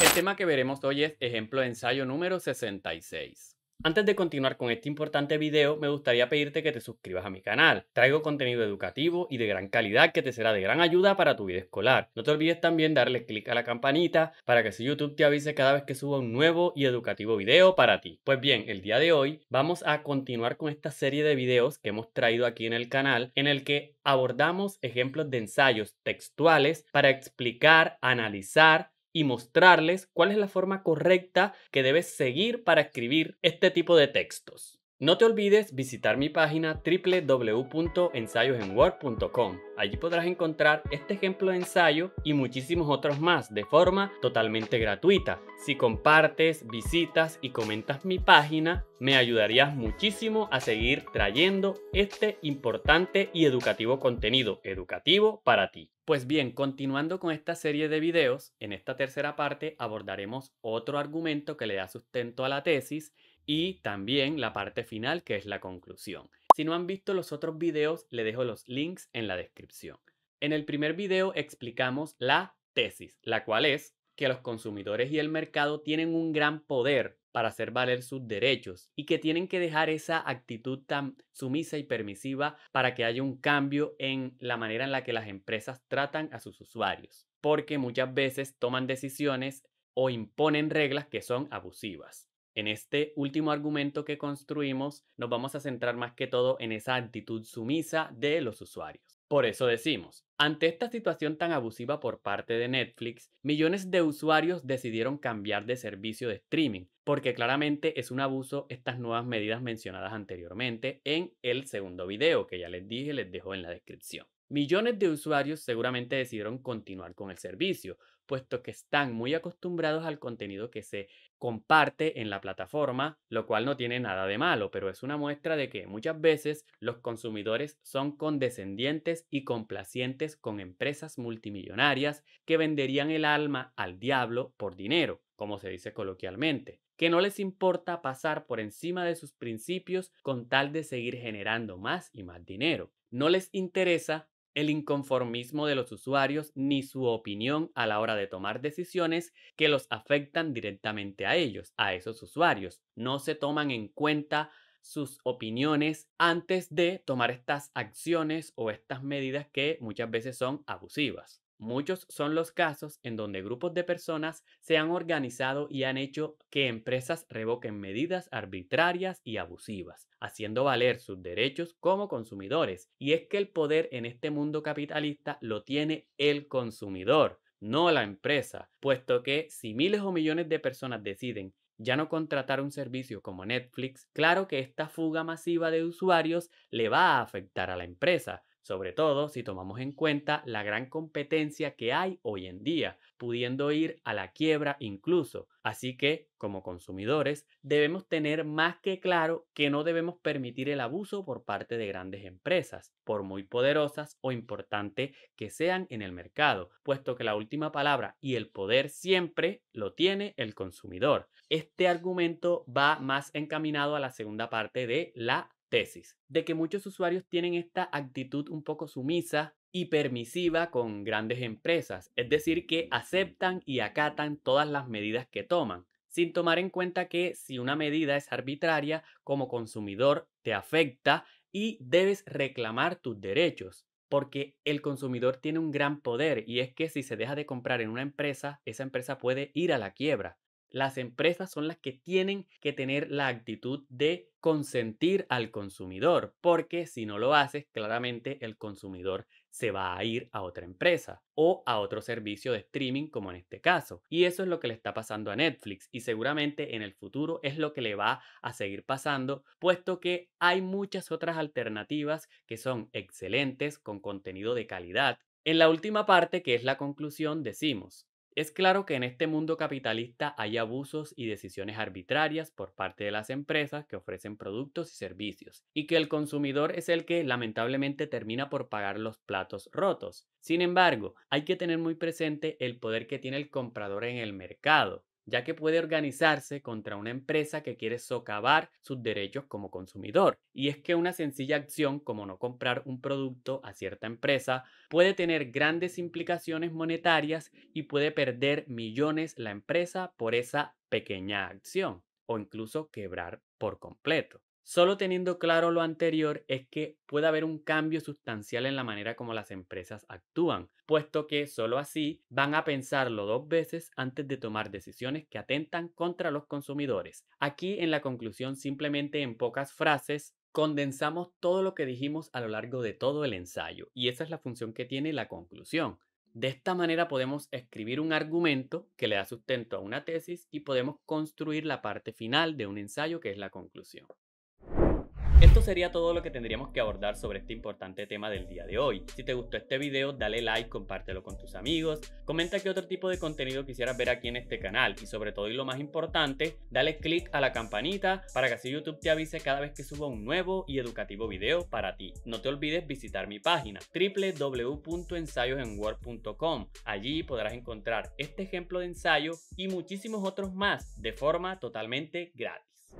El tema que veremos hoy es ejemplo de ensayo número 66. Antes de continuar con este importante video, me gustaría pedirte que te suscribas a mi canal. Traigo contenido educativo y de gran calidad que te será de gran ayuda para tu vida escolar. No te olvides también darle clic a la campanita para que si YouTube te avise cada vez que suba un nuevo y educativo video para ti. Pues bien, el día de hoy vamos a continuar con esta serie de videos que hemos traído aquí en el canal en el que abordamos ejemplos de ensayos textuales para explicar, analizar y mostrarles cuál es la forma correcta que debes seguir para escribir este tipo de textos. No te olvides visitar mi página www.ensayosenword.com. Allí podrás encontrar este ejemplo de ensayo y muchísimos otros más de forma totalmente gratuita. Si compartes, visitas y comentas mi página, me ayudarías muchísimo a seguir trayendo este importante y educativo contenido educativo para ti. Pues bien, continuando con esta serie de videos, en esta tercera parte abordaremos otro argumento que le da sustento a la tesis y también la parte final que es la conclusión. Si no han visto los otros videos, le dejo los links en la descripción. En el primer video explicamos la tesis, la cual es que los consumidores y el mercado tienen un gran poder para hacer valer sus derechos y que tienen que dejar esa actitud tan sumisa y permisiva para que haya un cambio en la manera en la que las empresas tratan a sus usuarios, porque muchas veces toman decisiones o imponen reglas que son abusivas. En este último argumento que construimos, nos vamos a centrar más que todo en esa actitud sumisa de los usuarios. Por eso decimos, ante esta situación tan abusiva por parte de Netflix, millones de usuarios decidieron cambiar de servicio de streaming, porque claramente es un abuso estas nuevas medidas mencionadas anteriormente en el segundo video que ya les dije, les dejo en la descripción. Millones de usuarios seguramente decidieron continuar con el servicio, puesto que están muy acostumbrados al contenido que se comparte en la plataforma, lo cual no tiene nada de malo, pero es una muestra de que muchas veces los consumidores son condescendientes y complacientes con empresas multimillonarias que venderían el alma al diablo por dinero, como se dice coloquialmente, que no les importa pasar por encima de sus principios con tal de seguir generando más y más dinero. No les interesa el inconformismo de los usuarios ni su opinión a la hora de tomar decisiones que los afectan directamente a ellos, a esos usuarios. No se toman en cuenta sus opiniones antes de tomar estas acciones o estas medidas que muchas veces son abusivas. Muchos son los casos en donde grupos de personas se han organizado y han hecho que empresas revoquen medidas arbitrarias y abusivas, haciendo valer sus derechos como consumidores. Y es que el poder en este mundo capitalista lo tiene el consumidor, no la empresa, puesto que si miles o millones de personas deciden ya no contratar un servicio como Netflix, claro que esta fuga masiva de usuarios le va a afectar a la empresa, sobre todo si tomamos en cuenta la gran competencia que hay hoy en día, pudiendo ir a la quiebra incluso. Así que, como consumidores, debemos tener más que claro que no debemos permitir el abuso por parte de grandes empresas, por muy poderosas o importantes que sean en el mercado, puesto que la última palabra y el poder siempre lo tiene el consumidor. Este argumento va más encaminado a la segunda parte de la tesis, de que muchos usuarios tienen esta actitud un poco sumisa y permisiva con grandes empresas, es decir, que aceptan y acatan todas las medidas que toman, sin tomar en cuenta que si una medida es arbitraria, como consumidor te afecta y debes reclamar tus derechos, porque el consumidor tiene un gran poder y es que si se deja de comprar en una empresa, esa empresa puede ir a la quiebra. Las empresas son las que tienen que tener la actitud de consentir al consumidor, porque si no lo haces, claramente el consumidor se va a ir a otra empresa o a otro servicio de streaming como en este caso. Y eso es lo que le está pasando a Netflix y seguramente en el futuro es lo que le va a seguir pasando, puesto que hay muchas otras alternativas que son excelentes con contenido de calidad. En la última parte, que es la conclusión, decimos, es claro que en este mundo capitalista hay abusos y decisiones arbitrarias por parte de las empresas que ofrecen productos y servicios, y que el consumidor es el que lamentablemente termina por pagar los platos rotos. Sin embargo, hay que tener muy presente el poder que tiene el comprador en el mercado, ya que puede organizarse contra una empresa que quiere socavar sus derechos como consumidor. Y es que una sencilla acción como no comprar un producto a cierta empresa puede tener grandes implicaciones monetarias y puede perder millones la empresa por esa pequeña acción o incluso quebrar por completo. Solo teniendo claro lo anterior es que puede haber un cambio sustancial en la manera como las empresas actúan, puesto que solo así van a pensarlo dos veces antes de tomar decisiones que atentan contra los consumidores. Aquí en la conclusión simplemente en pocas frases condensamos todo lo que dijimos a lo largo de todo el ensayo y esa es la función que tiene la conclusión. De esta manera podemos escribir un argumento que le da sustento a una tesis y podemos construir la parte final de un ensayo que es la conclusión. Esto sería todo lo que tendríamos que abordar sobre este importante tema del día de hoy. Si te gustó este video, dale like, compártelo con tus amigos, comenta qué otro tipo de contenido quisieras ver aquí en este canal y sobre todo y lo más importante, dale click a la campanita para que así YouTube te avise cada vez que suba un nuevo y educativo video para ti. No te olvides visitar mi página www.ensayosenword.com. Allí podrás encontrar este ejemplo de ensayo y muchísimos otros más de forma totalmente gratis.